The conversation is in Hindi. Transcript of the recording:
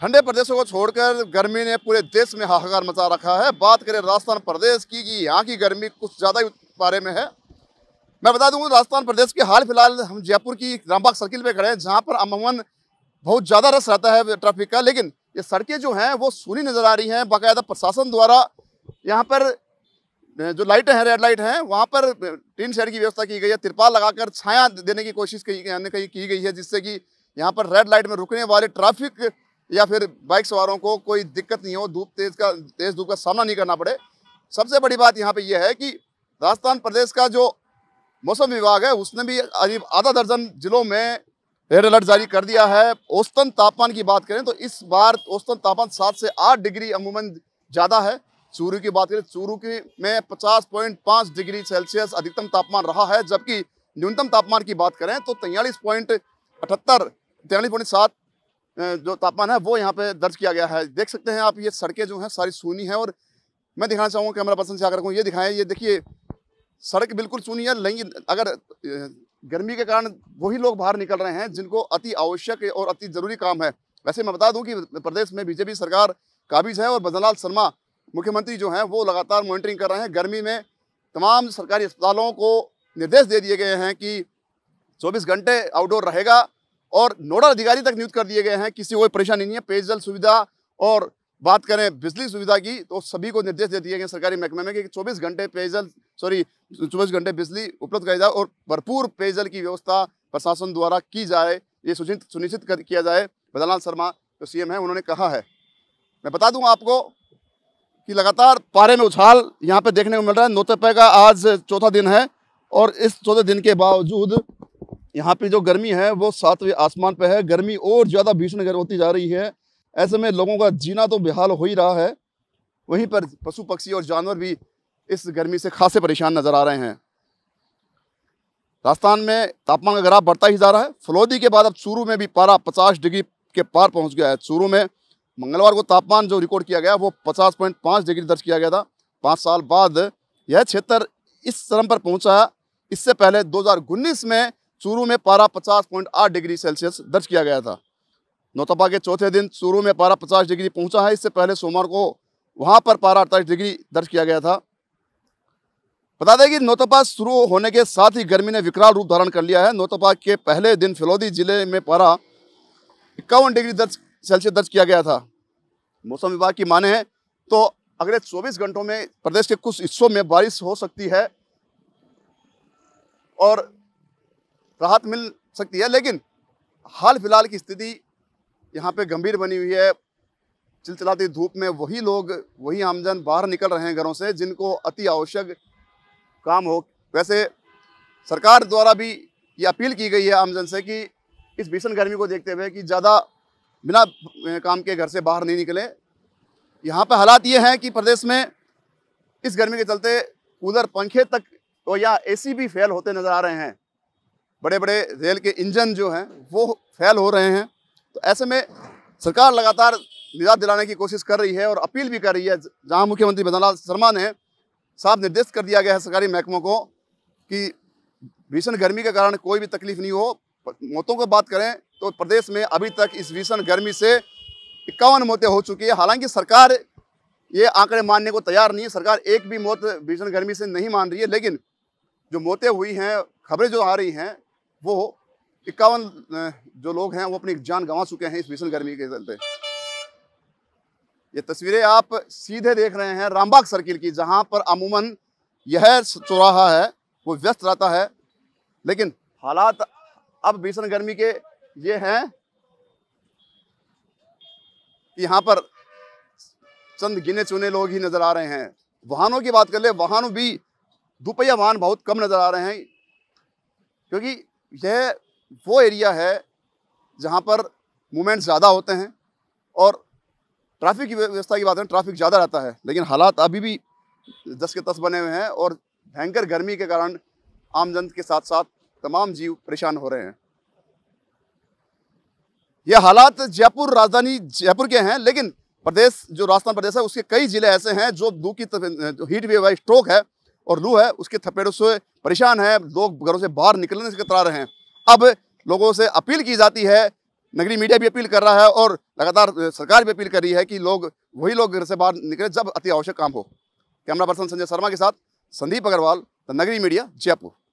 ठंडे प्रदेशों को छोड़कर गर्मी ने पूरे देश में हाहाकार मचा रखा है बात करें राजस्थान प्रदेश की कि यहाँ की गर्मी कुछ ज़्यादा ही बारे में है मैं बता दूँ राजस्थान प्रदेश के हाल फिलहाल हम जयपुर की रामबाग सर्किल पे खड़े हैं जहाँ पर अमूमन बहुत ज़्यादा रस रहता है ट्रैफिक का लेकिन ये सड़कें जो हैं वो सूनी नज़र आ रही हैं बाकायदा प्रशासन द्वारा यहाँ पर जो लाइटें हैं रेड लाइट हैं वहाँ पर टीन शेड की व्यवस्था की गई है तिरपाल लगाकर छाया देने की कोशिश की गई है जिससे कि यहाँ पर रेड लाइट में रुकने वाले ट्रैफिक या फिर बाइक सवारों को कोई दिक्कत नहीं हो धूप तेज का तेज धूप का सामना नहीं करना पड़े सबसे बड़ी बात यहाँ पे यह है कि राजस्थान प्रदेश का जो मौसम विभाग है उसने भी अभी आधा दर्जन जिलों में रेड अलर्ट जारी कर दिया है औसतन तापमान की बात करें तो इस बार औस्तन तापमान सात से आठ डिग्री अमूमन ज़्यादा है चूरू की बात करें चूरू की में पचास पॉइंट पाँच डिग्री सेल्सियस अधिकतम तापमान रहा है जबकि न्यूनतम तापमान की बात करें तो तैयलीस पॉइंट अठहत्तर तैयलीस पॉइंट सात जो तापमान है वो यहाँ पे दर्ज किया गया है देख सकते हैं आप ये सड़कें जो हैं सारी सूनी हैं और मैं दिखाना चाहूँगा कैमरा पर्सन से आकर को ये दिखाएं ये देखिए सड़क बिल्कुल सूनी है लेकिन अगर गर्मी के कारण वही लोग बाहर निकल रहे हैं जिनको अति आवश्यक और अति ज़रूरी काम है वैसे मैं बता दूँ कि प्रदेश में बीजेपी सरकार काबिज है और बदनलाल शर्मा मुख्यमंत्री जो हैं वो लगातार मॉनिटरिंग कर रहे हैं गर्मी में तमाम सरकारी अस्पतालों को निर्देश दे दिए गए हैं कि चौबीस घंटे आउटडोर रहेगा और नोडल अधिकारी तक नियुक्त कर दिए गए हैं किसी को कोई परेशानी नहीं है पेयजल सुविधा और बात करें बिजली सुविधा की तो सभी को निर्देश दे दिए गए सरकारी महकमे में कि 24 घंटे पेयजल सॉरी 24 घंटे बिजली उपलब्ध कराई जाए और भरपूर पेयजल की व्यवस्था प्रशासन द्वारा की जाए ये सुनिश्चित कर, किया जाए बदलाल शर्मा जो सीएम है उन्होंने कहा है मैं बता दूं आपको कि लगातार पारे में उछाल यहाँ पर देखने को मिल रहा है नोतपे का आज चौथा दिन है और इस चौथे दिन के बावजूद यहाँ पे जो गर्मी है वो सातवें आसमान पे है गर्मी और ज़्यादा भीषण गर्म होती जा रही है ऐसे में लोगों का जीना तो बेहाल हो ही रहा है वहीं पर पशु पक्षी और जानवर भी इस गर्मी से खासे परेशान नज़र आ रहे हैं राजस्थान में तापमान का ग्राफ बढ़ता ही जा रहा है फलोदी के बाद अब चूरू में भी पारा पचास डिग्री के पार पहुँच गया है चूरू में मंगलवार को तापमान जो रिकॉर्ड किया गया वो पचास पॉइंट पाँच डिग्री दर्ज किया गया था पाँच साल बाद यह क्षेत्र इस चरम पर पहुंचा इससे पहले दो में चूरू में पारा 50.8 डिग्री सेल्सियस दर्ज किया गया था नौतपा के चौथे दिन चूरू में पारा 50 डिग्री पहुंचा है इससे पहले सोमवार को वहां पर पारा अड़तालीस डिग्री दर्ज किया गया था बता दें कि नौतपा शुरू होने के साथ ही गर्मी ने विकराल रूप धारण कर लिया है नौतपा के पहले दिन फिलौदी जिले में पारा इक्यावन डिग्री दर्ज सेल्सियस दर्ज किया गया था मौसम विभाग की माने हैं तो अगले 24 घंटों में प्रदेश के कुछ हिस्सों में बारिश हो सकती है और राहत मिल सकती है लेकिन हाल फिलहाल की स्थिति यहाँ पे गंभीर बनी हुई है चिलचिलाती धूप में वही लोग वही आमजन बाहर निकल रहे हैं घरों से जिनको अति आवश्यक काम हो वैसे सरकार द्वारा भी ये अपील की गई है आमजन से कि इस भीषण गर्मी को देखते हुए कि ज़्यादा बिना काम के घर से बाहर नहीं निकले यहाँ पर हालात ये हैं कि प्रदेश में इस गर्मी के चलते कूलर पंखे तक तो या एसी भी फेल होते नज़र आ रहे हैं बड़े बड़े रेल के इंजन जो हैं वो फेल हो रहे हैं तो ऐसे में सरकार लगातार निजात दिलाने की कोशिश कर रही है और अपील भी कर रही है जहां मुख्यमंत्री मदनलाल शर्मा ने साफ निर्देश कर दिया गया है सरकारी महकमों को कि भीषण गर्मी के कारण कोई भी तकलीफ नहीं हो मौतों की बात करें तो प्रदेश में अभी तक इस भीषण गर्मी से इक्यावन मौतें हो चुकी है हालांकि सरकार ये आंकड़े मानने को तैयार नहीं है सरकार एक भी मौत भीषण गर्मी से नहीं मान रही है लेकिन जो मौतें हुई हैं खबरें जो आ रही हैं वो इक्यावन जो लोग हैं वो अपनी जान गंवा चुके हैं इस भीषण गर्मी के चलते ये तस्वीरें आप सीधे देख रहे हैं रामबाग सर्किल की जहां पर अमूमन यह चौराहा है वो व्यस्त रहता है लेकिन हालात अब भीषण गर्मी के ये हैं यहाँ पर चंद गिने चुने लोग ही नज़र आ रहे हैं वाहनों की बात कर ले वाहनों भी दुपहिया वाहन बहुत कम नज़र आ रहे हैं क्योंकि यह वो एरिया है जहाँ पर मूवमेंट ज़्यादा होते हैं और ट्रैफिक की व्यवस्था की बात है ट्रैफिक ज़्यादा रहता है लेकिन हालात अभी भी दस के दस बने हुए हैं और भयंकर गर्मी के कारण आम जन के साथ साथ तमाम जीव परेशान हो रहे हैं यह हालात जयपुर राजधानी जयपुर के हैं लेकिन प्रदेश जो राजस्थान प्रदेश है उसके कई ज़िले ऐसे हैं जो लू की हीट वेव है स्ट्रोक है और लू है उसके थपेड़ों से परेशान हैं लोग घरों से बाहर निकलने से कतरा रहे हैं अब लोगों से अपील की जाती है नगरी मीडिया भी अपील कर रहा है और लगातार सरकार भी अपील कर रही है कि लोग वही लोग घर से बाहर निकले जब अति आवश्यक काम हो कैमरा पर्सन संजय शर्मा के साथ संदीप अग्रवाल द नगरी मीडिया जयपुर